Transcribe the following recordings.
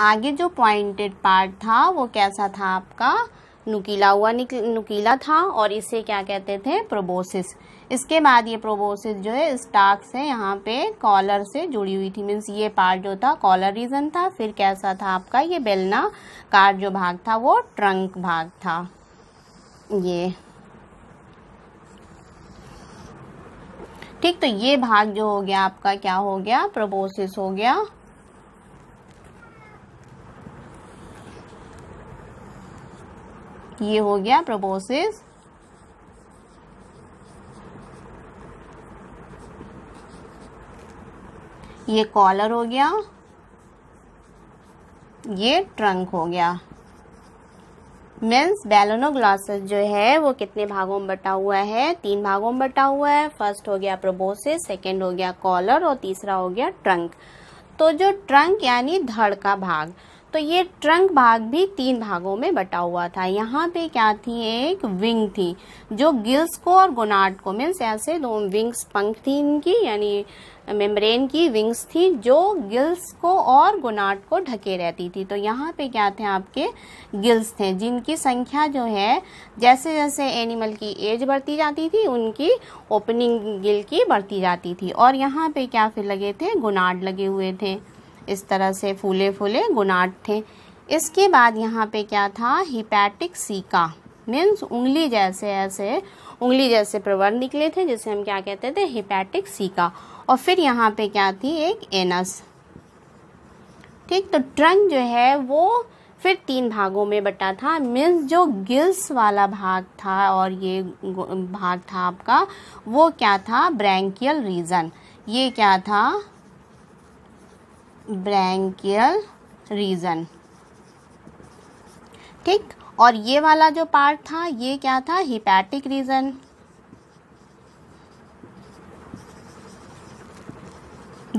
आगे जो pointed part था वो कैसा था आपका नुकीला हुआ नुकीला था और इसे क्या कहते थे प्रोबोसिस इसके बाद ये प्रोबोसिस जो है स्टाक से यहाँ पे कॉलर से जुड़ी हुई थी मीन्स ये पार्ट जो था कॉलर रीजन था फिर कैसा था आपका ये बेलना कार जो भाग था वो ट्रंक भाग था ये ठीक तो ये भाग जो हो गया आपका क्या हो गया प्रोबोसिस हो गया ये हो गया प्रोपोसिस ये कॉलर हो गया ये ट्रंक हो गया मीन्स ग्लासेस जो है वो कितने भागों में बटा हुआ है तीन भागों में बटा हुआ है फर्स्ट हो गया प्रोबोसिस सेकेंड हो गया कॉलर और तीसरा हो गया ट्रंक तो जो ट्रंक यानी धड़ का भाग तो ये ट्रंक भाग भी तीन भागों में बटा हुआ था यहाँ पे क्या थी एक विंग थी जो गिल्स को और गुनाट को मीन्स ऐसे दो विंग्स पंख थी इनकी यानी मेम्ब्रेन की विंग्स थी जो गिल्स को और गुनाट को ढके रहती थी तो यहाँ पे क्या थे आपके गिल्स थे जिनकी संख्या जो है जैसे जैसे एनिमल की एज बढ़ती जाती थी उनकी ओपनिंग गिल की बढ़ती जाती थी और यहाँ पे क्या फिर लगे थे गुनाट लगे हुए थे इस तरह से फूले फूले गुनाट थे इसके बाद यहाँ पे क्या था हिपैटिक सीका मीन्स उंगली जैसे ऐसे उंगली जैसे प्रवर निकले थे जिसे हम क्या कहते थे हिपैटिक सीका और फिर यहाँ पे क्या थी एक एनस ठीक तो ट्रंक जो है वो फिर तीन भागों में बटा था मीन्स जो गिल्स वाला भाग था और ये भाग था आपका वो क्या था ब्रैंकियल रीजन ये क्या था ब्रैंकियल रीजन ठीक और ये वाला जो पार्ट था ये क्या था हिपैटिक रीजन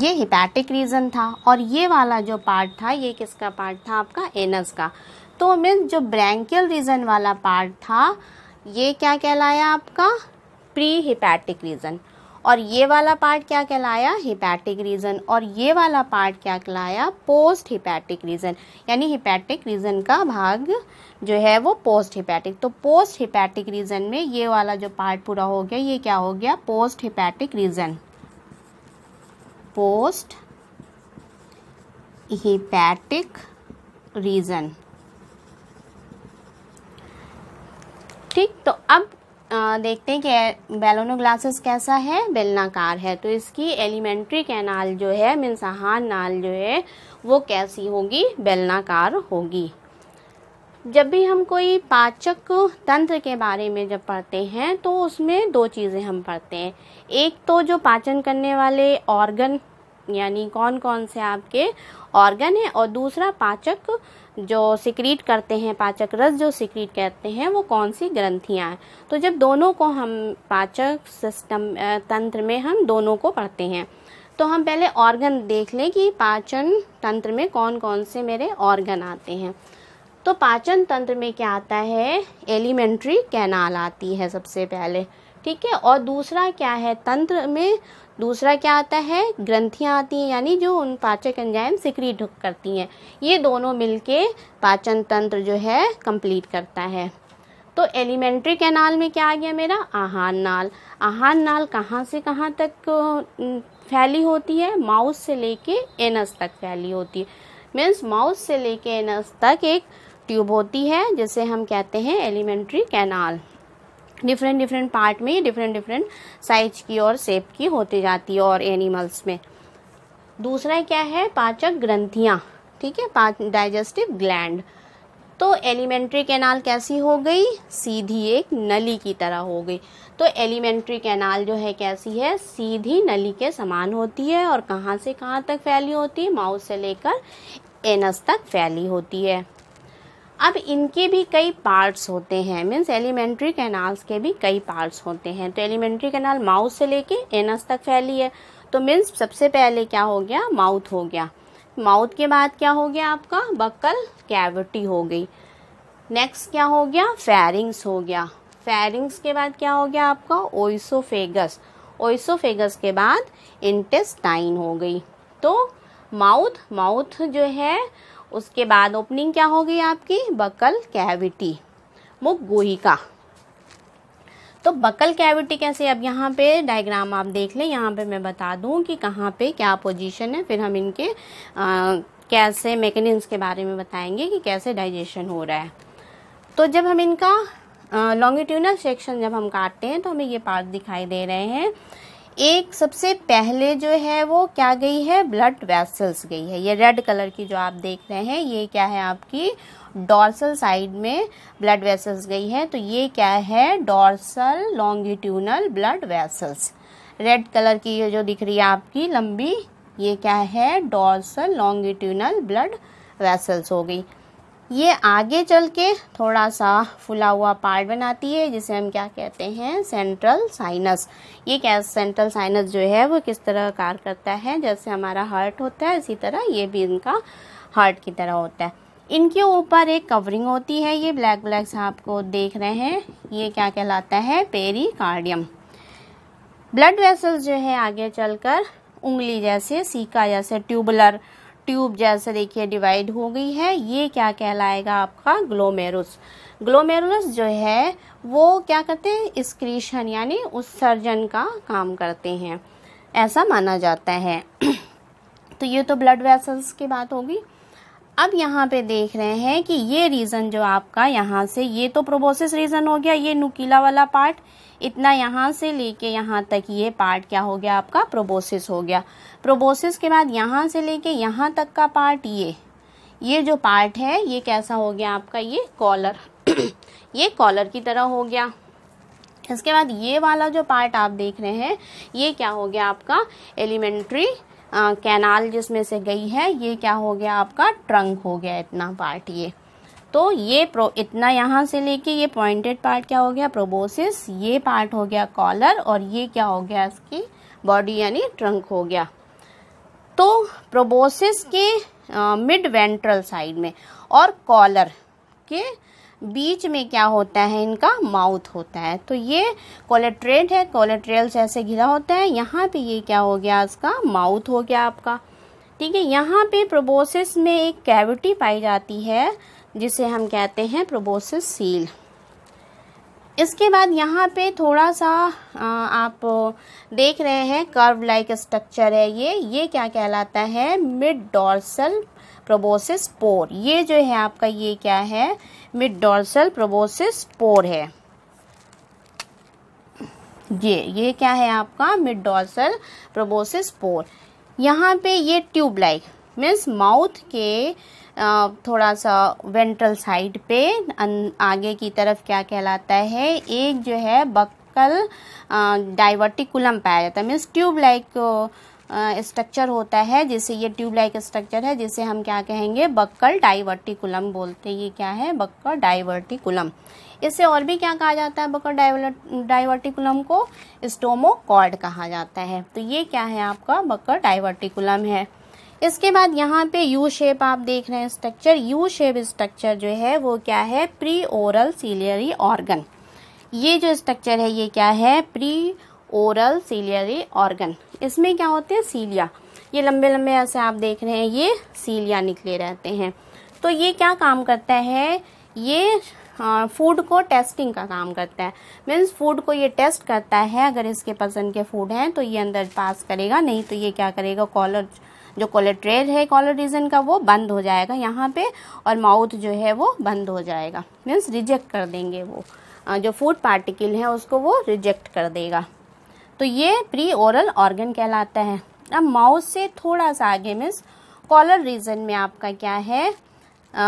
ये हिपैटिक रीजन था और ये वाला जो पार्ट था ये किसका पार्ट था आपका एनस का तो मीन्स जो ब्रैंकियल रीजन वाला पार्ट था ये क्या कहलाया आपका प्री हिपैटिक रीजन और ये वाला पार्ट क्या कहलाया हिपैटिक रीज़न और ये वाला पार्ट क्या कहलाया पोस्ट हिपैटिक रीज़न यानी हिपैटिक रीज़न का भाग जो है वो पोस्ट हिपैटिक तो पोस्ट हिपैटिक रीज़न में ये वाला जो पार्ट पूरा हो गया ये क्या हो गया post hepatic region post hepatic region ठीक तो अब देखते हैं कि बेलोनो ग्लासेस कैसा है बेलनाकार है तो इसकी एलिमेंट्री कैनाल जो है मिनसाहान नाल जो है वो कैसी होगी बेलनाकार होगी जब भी हम कोई पाचक तंत्र के बारे में जब पढ़ते हैं तो उसमें दो चीज़ें हम पढ़ते हैं एक तो जो पाचन करने वाले ऑर्गन यानी कौन कौन से आपके ऑर्गन हैं और दूसरा पाचक जो सिक्रीट करते हैं पाचक रस जो सिक्रीट करते हैं वो कौन सी ग्रंथियाँ हैं तो जब दोनों को हम पाचक सिस्टम तंत्र में हम दोनों को पढ़ते हैं तो हम पहले ऑर्गन देख लें कि पाचन तंत्र में कौन कौन से मेरे ऑर्गन आते हैं तो पाचन तंत्र में क्या आता है एलिमेंट्री कैनाल आती है सबसे पहले ठीक है और दूसरा क्या है तंत्र में दूसरा क्या आता है ग्रंथियाँ आती हैं यानी जो उन पाचक एंजाइम ढुक करती हैं ये दोनों मिलके पाचन तंत्र जो है कंप्लीट करता है तो एलिमेंट्री कैनाल में क्या आ गया मेरा आहार नाल आहार नाल कहाँ से कहाँ तक फैली होती है माउस से लेके एनस तक फैली होती है मीन्स माउस से लेके एनस तक एक ट्यूब होती है जिसे हम कहते हैं alimentary canal different different part में डिफरेंट डिफरेंट साइज की और शेप की होती जाती है और एनिमल्स में दूसरा क्या है पाचक ग्रंथियाँ ठीक है डाइजेस्टिव ग्लैंड तो एलिमेंट्री कैनाल कैसी हो गई सीधी एक नली की तरह हो गई तो एलिमेंट्री कैनाल जो है कैसी है सीधी नली के समान होती है और कहाँ से कहाँ तक फैली होती है माउथ से लेकर एनस तक फैली होती है अब इनके भी कई पार्ट्स होते हैं मीन्स एलिमेंट्री कैनाल्स के भी कई पार्ट्स होते हैं तो एलिमेंट्री कैनाल माउथ से लेके एनस तक फैली है तो मीन्स सबसे पहले क्या हो गया माउथ हो गया माउथ के बाद क्या हो गया आपका बक्कल कैविटी हो गई नेक्स्ट क्या हो गया फेरिंग्स हो गया फेरिंग्स के बाद क्या हो गया आपका ओइसोफेगस ओइसोफेगस के बाद इंटेस्टाइन हो गई तो माउथ माउथ जो है उसके बाद ओपनिंग क्या हो गई आपकी बकल कैविटी मुख का तो बकल कैविटी कैसे अब यहाँ पे डायग्राम आप देख लें यहाँ पे मैं बता दूँ कि कहाँ पे क्या पोजीशन है फिर हम इनके आ, कैसे मैकेनिज्म के बारे में बताएंगे कि कैसे डाइजेशन हो रहा है तो जब हम इनका लॉन्गिट्यूनल सेक्शन जब हम काटते हैं तो हमें ये पार्ट दिखाई दे रहे हैं एक सबसे पहले जो है वो क्या गई है ब्लड वेसल्स गई है ये रेड कलर की जो आप देख रहे हैं ये क्या है आपकी डॉर्सल साइड में ब्लड वेसल्स गई है तो ये क्या है dorsal longitudinal blood vessels red colour की ये जो दिख रही है आपकी लंबी ये क्या है डॉर्सल लॉन्गिट्यूनल ब्लड वेसल्स हो गई ये आगे चल के थोड़ा सा फुला हुआ पार्ट बनाती है जिसे हम क्या कहते हैं सेंट्रल साइनस ये क्या सेंट्रल साइनस जो है वो किस तरह कार्य करता है जैसे हमारा हार्ट होता है इसी तरह ये भी इनका हार्ट की तरह होता है इनके ऊपर एक कवरिंग होती है ये ब्लैक ब्लैक से आपको देख रहे हैं ये क्या कहलाता है कार्डियम ब्लड वेसल्स जो है आगे चलकर उंगली जैसे सीका जैसे ट्यूबलर ट्यूब जैसे देखिए डिवाइड हो गई है ये क्या कहलाएगा आपका ग्लोमेरुस ग्लोमेरुलस जो है वो क्या करते हैं इसक्रीशन यानी उत्सर्जन का काम करते हैं ऐसा माना जाता है तो ये तो ब्लड वेसल्स की बात होगी अब यहाँ पे देख रहे हैं कि ये रीज़न जो आपका यहाँ से ये तो प्रोबोसिस रीज़न हो गया ये नुकीला वाला पार्ट इतना यहाँ से लेके यहाँ तक ये पार्ट क्या हो गया आपका प्रोबोसिस हो गया प्रोबोसिस के बाद यहाँ से लेके यहाँ तक का पार्ट ये ये जो पार्ट है ये कैसा हो गया आपका ये कॉलर ये कॉलर की तरह हो गया इसके बाद ये वाला जो पार्ट आप देख रहे हैं ये क्या हो गया आपका एलिमेंट्री कैनाल जिसमें से गई है ये क्या हो गया आपका ट्रंक हो गया इतना पार्ट ये तो ये प्रो इतना यहाँ से लेके ये पॉइंटेड पार्ट क्या हो गया प्रोबोसिस ये पार्ट हो गया कॉलर और ये क्या हो गया इसकी बॉडी यानी ट्रंक हो गया तो प्रोबोसिस के मिड वेंट्रल साइड में और कॉलर के बीच में क्या होता है इनका माउथ होता है तो ये कोलेट्रेट है कोलेट्रेल से ऐसे घिरा होता है यहाँ पे ये क्या हो गया इसका माउथ हो गया आपका ठीक है यहाँ पे प्रोबोसिस में एक कैविटी पाई जाती है जिसे हम कहते हैं प्रोबोसिस सील इसके बाद यहाँ पे थोड़ा सा आप देख रहे हैं कर्व लाइक स्ट्रक्चर है ये ये क्या कहलाता है मिड डॉर्सल प्रोबोसिस पोर ये जो है आपका ये क्या है मिड डॉर्सल प्रोबोसिस पोर है ये ये क्या है आपका मिड डॉर्सल प्रोबोसिस पोर यहाँ पे ये ट्यूब लाइक मीन्स माउथ के थोड़ा सा वेंट्रल साइड पे आगे की तरफ क्या कहलाता है एक जो है बक्कल डाइवर्टिकुलम पाया जाता है मीन्स ट्यूब लाइक स्ट्रक्चर होता है जिसे ये ट्यूब लाइक स्ट्रक्चर है जिसे हम क्या कहेंगे बक्कल डाइवर्टिकुलम बोलते हैं ये क्या है बक्कल डाइवर्टिकुलम इसे और भी क्या कहा जाता है बकर डाइवर्टिकुलम को स्टोमोकॉर्ड कहा जाता है तो ये क्या है आपका बकर डाइवर्टिकुलम है इसके बाद यहाँ पे यू शेप आप देख रहे हैं स्ट्रक्चर यू शेप स्ट्रक्चर जो है वो क्या है प्री ओरल सीलियरी ऑर्गन ये जो स्ट्रक्चर है ये क्या है प्री ओरल सीलियरी ऑर्गन इसमें क्या होते हैं सीलिया ये लंबे लंबे ऐसे आप देख रहे हैं ये सीलिया निकले रहते हैं तो ये क्या काम करता है ये फूड को टेस्टिंग का काम करता है मीन्स फूड को ये टेस्ट करता है अगर इसके पसंद के फूड हैं तो ये अंदर पास करेगा नहीं तो ये क्या करेगा कॉलर जो कोलेट्रेल है कॉलर रीजन का वो बंद हो जाएगा यहाँ पे और माउथ जो है वो बंद हो जाएगा मीन्स रिजेक्ट कर देंगे वो जो फूड पार्टिकल है उसको वो रिजेक्ट कर देगा तो ये प्री ओरल ऑर्गन कहलाता है अब माउथ से थोड़ा सा आगे मीन्स कॉलर रीजन में आपका क्या है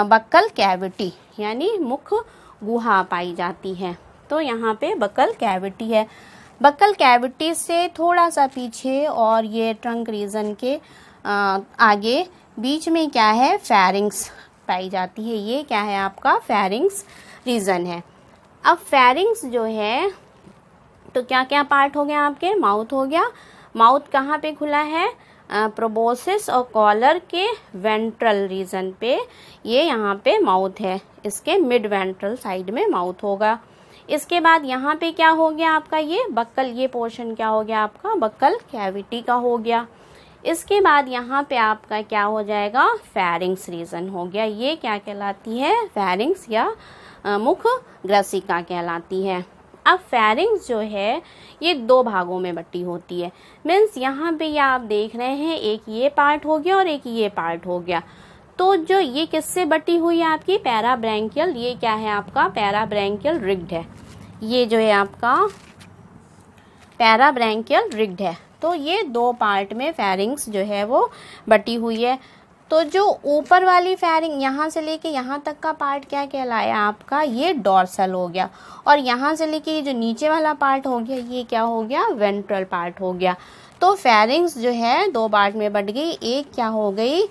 बक्कल कैविटी यानी मुख गुहा पाई जाती है तो यहाँ पे बकल कैविटी है बक्कल कैविटी से थोड़ा सा पीछे और ये ट्रंक रीजन के आ, आगे बीच में क्या है फेरिंग्स पाई जाती है ये क्या है आपका फेरिंग्स रीजन है अब फेरिंग्स जो है तो क्या क्या पार्ट हो गया आपके माउथ हो गया माउथ कहाँ पे खुला है प्रोबोसिस और कॉलर के वेंट्रल रीजन पे ये यहाँ पे माउथ है इसके मिड वेंट्रल साइड में माउथ होगा इसके बाद यहाँ पे क्या हो गया आपका ये बक्कल ये पोर्शन क्या हो गया आपका बक्कल कैविटी का हो गया इसके बाद यहाँ पे आपका क्या हो जाएगा फेरिंग्स रीजन हो गया ये क्या कहलाती है फेरिंग्स या मुख ग्रसिका कहलाती है अब फेरिंग्स जो है ये दो भागों में बटी होती है मीन्स यहाँ पे ये आप देख रहे हैं एक ये पार्ट हो गया और एक ये पार्ट हो गया तो जो ये किससे बटी हुई है आपकी पैराब्रैंकियल ये क्या है आपका पैराब्रैंकियल रिग्ड है ये जो है आपका पैराब्रैंकियल रिग्ड है तो ये दो पार्ट में फेरिंग्स जो है वो बटी हुई है तो जो ऊपर वाली फेरिंग यहाँ से लेके यहाँ तक का पार्ट क्या कहलाया आपका ये डॉर्सल हो गया और यहाँ से लेके ये जो नीचे वाला पार्ट हो गया ये क्या हो गया वेंट्रल पार्ट हो गया तो फेरिंग्स जो है दो पार्ट में बढ़ गई एक क्या हो गई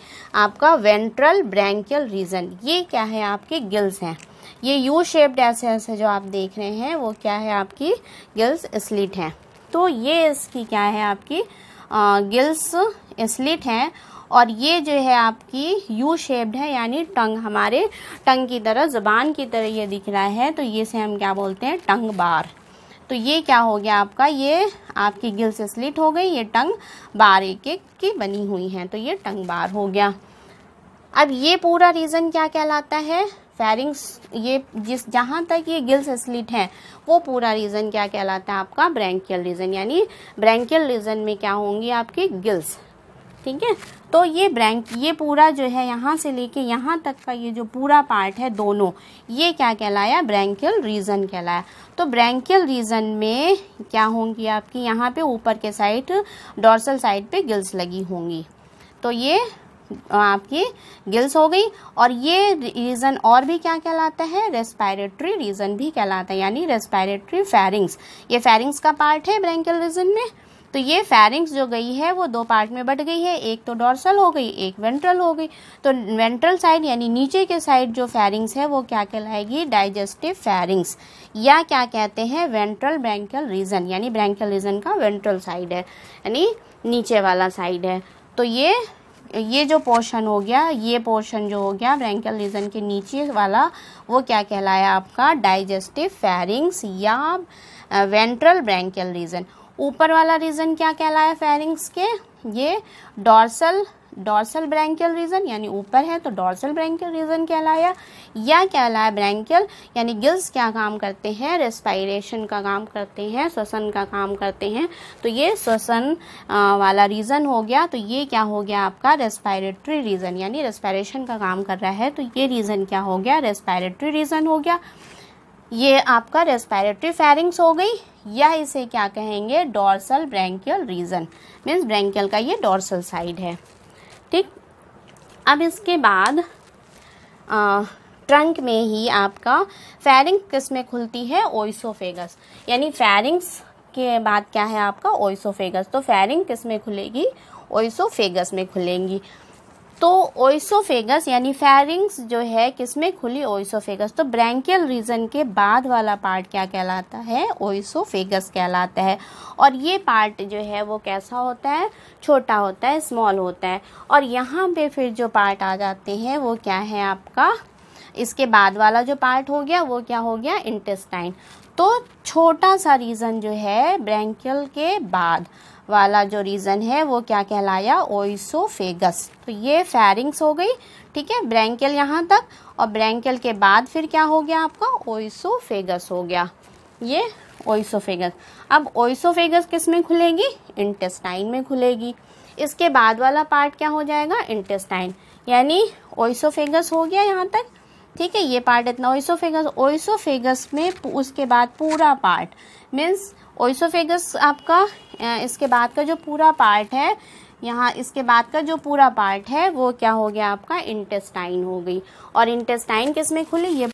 आपका वेंट्रल ब्रैंकियल रीजन ये क्या है आपके गिल्स हैं ये यू शेप्ड ऐसे ऐसे जो आप देख रहे हैं वो क्या है आपकी गिल्स स्लिट हैं तो ये इसकी क्या है आपकी आ, गिल्स स्लिट हैं और ये जो है आपकी यू शेप्ड है यानी टंग हमारे टंग की तरह जुबान की तरह ये दिख रहा है तो ये से हम क्या बोलते हैं टंग बार तो ये क्या हो गया आपका ये आपकी गिल से स्लिट हो गई ये टंग बार एक एक की बनी हुई है तो ये टंग बार हो गया अब ये पूरा रीज़न क्या कहलाता है फेरिंग्स ये जिस जहाँ तक ये गिल्स स्लिट है वो पूरा रीज़न क्या कहलाता है आपका ब्रैंकियल रीज़न यानी ब्रैंकियल रीज़न में क्या होंगी आपकी गिल्स ठीक है तो ये ब्रैंक ये पूरा जो है यहाँ से लेके यहाँ तक का ये जो पूरा पार्ट है दोनों ये क्या कहलाया ब्रैंकियल रीजन कहलाया तो ब्रैंकियल रीजन में क्या होंगी आपकी यहाँ पे ऊपर के साइड डॉर्सल साइड पे गिल्स लगी होंगी तो ये आपकी गिल्स हो गई और ये रीज़न और भी क्या कहलाता है रेस्पायरेटरी रीज़न भी कहलाता है यानी रेस्पायरेटरी फेरिंग्स ये फेरिंग्स का पार्ट है ब्रैंकियल रीजन में तो ये फेरिंग्स जो गई है वो दो पार्ट में बट गई है एक तो डोर्सल हो गई एक वेंट्रल हो गई तो वेंट्रल साइड यानी नीचे के साइड जो फेरिंग्स है वो क्या कहलाएगी डाइजेस्टिव फेरिंग्स या क्या कहते हैं वेंट्रल ब्रैंकल रीजन यानी ब्रैंकल रीजन का वेंट्रल साइड है यानी नीचे वाला साइड है तो ये ये जो पोर्शन हो गया ये पोर्शन जो हो गया ब्रैंकल रीजन के नीचे वाला वो क्या कहलाया आपका डाइजेस्टिव फेरिंग्स या वेंट्रल ब्रैंकल रीजन ऊपर वाला रीजन क्या कहलाया फेरिंग्स के ये डॉर्सल डॉर्सल ब्रैंकियल रीजन यानी ऊपर है तो डॉर्सल ब्रैंकियल रीजन कहलाया या कहलाया ब्रैंकियल यानी गिल्स क्या काम करते हैं रेस्पायरेशन का काम करते हैं श्वसन का काम करते हैं तो ये श्वसन वाला रीजन हो गया तो ये क्या हो गया आपका रेस्पायरेटरी रीजन यानी रेस्पायरेशन का काम कर रहा है तो ये रीजन क्या हो गया रेस्पायरेटरी रीजन हो गया ये आपका रेस्पायरेटरी फेरिंग्स हो गई या इसे क्या कहेंगे dorsal branchial region means branchial का ये डॉर्सल साइड है ठीक अब इसके बाद आ, ट्रंक में ही आपका फेरिंग किस में खुलती है ओइसोफेगस यानी फेरिंग्स के बाद क्या है आपका ओइसोफेगस तो फेरिंग किस में खुलेगी ओइसोफेगस में खुलेंगी तो ओइसोफेगस यानी फेरिंग्स जो है किसमें खुली ओइसोफेगस तो ब्रैंकियल रीजन के बाद वाला पार्ट क्या कहलाता है ओइसोफेगस कहलाता है और ये पार्ट जो है वो कैसा होता है छोटा होता है स्मॉल होता है और यहाँ पे फिर जो पार्ट आ जाते हैं वो क्या है आपका इसके बाद वाला जो पार्ट हो गया वो क्या हो गया इंटेस्टाइन तो छोटा सा रीज़न जो है ब्रैंकियल के बाद वाला जो रीज़न है वो क्या कहलाया ओइसोफेगस तो ये फेरिंग्स हो गई ठीक है ब्रैंकल यहाँ तक और ब्रैंकल के बाद फिर क्या हो गया आपका ओइसोफेगस हो गया ये ओइसोफेगस अब ओइसोफेगस किस में खुलेगी इंटेस्टाइन में खुलेगी इसके बाद वाला पार्ट क्या हो जाएगा इंटेस्टाइन यानी ओइसोफेगस हो गया यहाँ तक ठीक है ये पार्ट इतना ओइसोफेगस ओइसोफेगस में उसके बाद पूरा पार्ट मीन्स ओइसोफेगस आपका इसके बाद का जो पूरा पार्ट है यहाँ इसके बाद का जो पूरा पार्ट है वो क्या हो गया आपका इंटेस्टाइन हो गई और इंटेस्टाइन किस में खुली ये